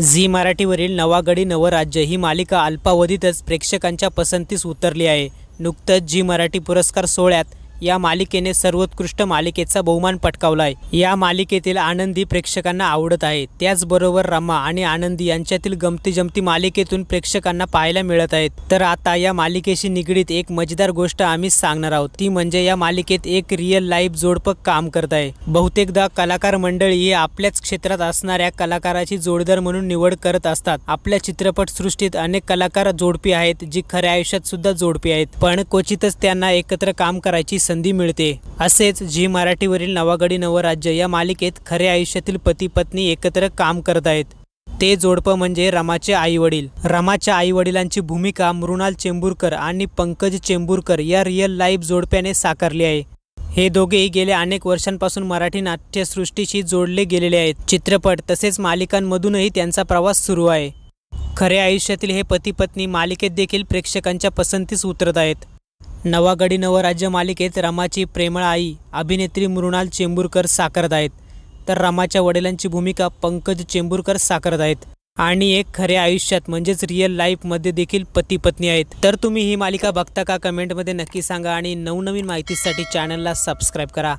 Zee मराठीवरील नवागडी नवराज्य ही मालिका अल्पावधीतच प्रेक्षकांच्या पसंतीस उतरली आहे नुकतंच झी मराठी पुरस्कार सोहळ्यात या मालिकेने सर्वोत्कृष्ट मालिकेचा बहुमान पटकावला आहे या मालिकेतील आनंदी प्रेक्षकांना आवडत आहे त्याचबरोबर रमा आणि आनंदी यांच्यातील गमती जमती मालिकेतून प्रेक्षकांना पाहायला मिळत आहेत तर आता या मालिकेशी निगडीत एक मजेदार गोष्ट आम्ही सांगणार आहोत ती म्हणजे या मालिकेत एक रिअल लाईफ जोडप काम करत आहे बहुतेकदा कलाकार मंडळी हे आपल्याच क्षेत्रात असणाऱ्या कलाकाराची जोडदार म्हणून निवड करत असतात आपल्या चित्रपट सृष्टीत अनेक कलाकार जोडपी आहेत जी खऱ्या आयुष्यात सुद्धा जोडपी आहेत पण क्वचितच त्यांना एकत्र काम करायची संधी मिळते असेच झी मराठीवरील नवागडी नवराज्य या मालिकेत खरे आयुष्यातील पती पत्नी एकत्र काम करत आहेत ते जोडपं म्हणजे रमाचे आईवडील रमाच्या आईवडिलांची भूमिका मृणाल चेंबूरकर आणि पंकज चेंबूरकर या रिअल लाईफ जोडप्याने साकारली आहे हे दोघेही गेल्या अनेक वर्षांपासून मराठी नाट्यसृष्टीशी जोडले गेलेले आहेत चित्रपट तसेच मालिकांमधूनही त्यांचा प्रवास सुरू आहे खऱ्या आयुष्यातील हे पती पत्नी मालिकेत देखील प्रेक्षकांच्या पसंतीस उतरत आहेत नवागडी नवराज्य मालिकेत रमाची प्रेमळ आई अभिनेत्री मृणाल चेंबूरकर साकारत आहेत तर रमाच्या वडिलांची भूमिका पंकज चेंबूरकर साकारत आहेत आणि एक खऱ्या आयुष्यात म्हणजेच रिअल लाईफमध्ये देखील पती पत्नी आहेत तर तुम्ही ही मालिका बघता का कमेंटमध्ये नक्की सांगा आणि नवनवीन माहितीसाठी चॅनलला सबस्क्राईब करा